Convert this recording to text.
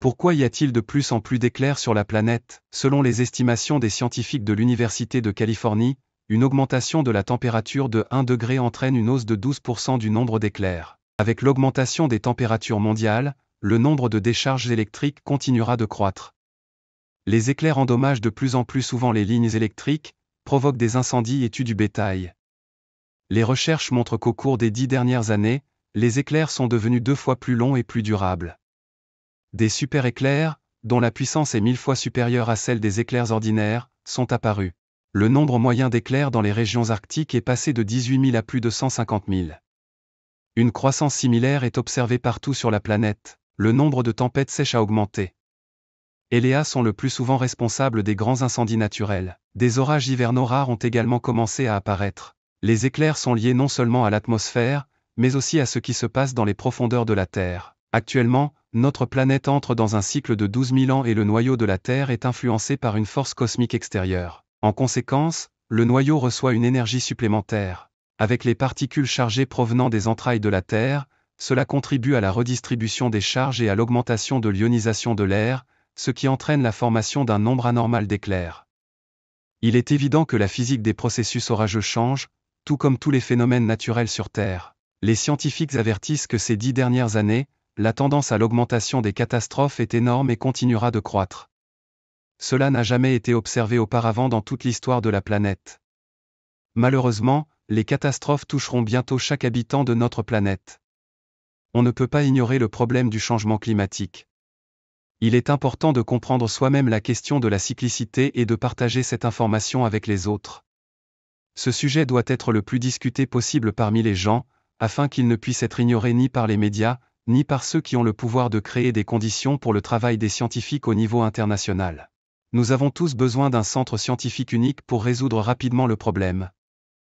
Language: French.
Pourquoi y a-t-il de plus en plus d'éclairs sur la planète Selon les estimations des scientifiques de l'Université de Californie, une augmentation de la température de 1 degré entraîne une hausse de 12% du nombre d'éclairs. Avec l'augmentation des températures mondiales, le nombre de décharges électriques continuera de croître. Les éclairs endommagent de plus en plus souvent les lignes électriques, provoquent des incendies et tuent du bétail. Les recherches montrent qu'au cours des dix dernières années, les éclairs sont devenus deux fois plus longs et plus durables. Des super-éclairs, dont la puissance est mille fois supérieure à celle des éclairs ordinaires, sont apparus. Le nombre moyen d'éclairs dans les régions arctiques est passé de 18 000 à plus de 150 000. Une croissance similaire est observée partout sur la planète. Le nombre de tempêtes sèches a augmenté. Eléas sont le plus souvent responsables des grands incendies naturels. Des orages hivernaux rares ont également commencé à apparaître. Les éclairs sont liés non seulement à l'atmosphère, mais aussi à ce qui se passe dans les profondeurs de la Terre. Actuellement, notre planète entre dans un cycle de 12 000 ans et le noyau de la Terre est influencé par une force cosmique extérieure. En conséquence, le noyau reçoit une énergie supplémentaire. Avec les particules chargées provenant des entrailles de la Terre, cela contribue à la redistribution des charges et à l'augmentation de l'ionisation de l'air, ce qui entraîne la formation d'un nombre anormal d'éclairs. Il est évident que la physique des processus orageux change, tout comme tous les phénomènes naturels sur Terre. Les scientifiques avertissent que ces dix dernières années, la tendance à l'augmentation des catastrophes est énorme et continuera de croître. Cela n'a jamais été observé auparavant dans toute l'histoire de la planète. Malheureusement, les catastrophes toucheront bientôt chaque habitant de notre planète. On ne peut pas ignorer le problème du changement climatique. Il est important de comprendre soi-même la question de la cyclicité et de partager cette information avec les autres. Ce sujet doit être le plus discuté possible parmi les gens, afin qu'il ne puisse être ignoré ni par les médias, ni par ceux qui ont le pouvoir de créer des conditions pour le travail des scientifiques au niveau international. Nous avons tous besoin d'un centre scientifique unique pour résoudre rapidement le problème,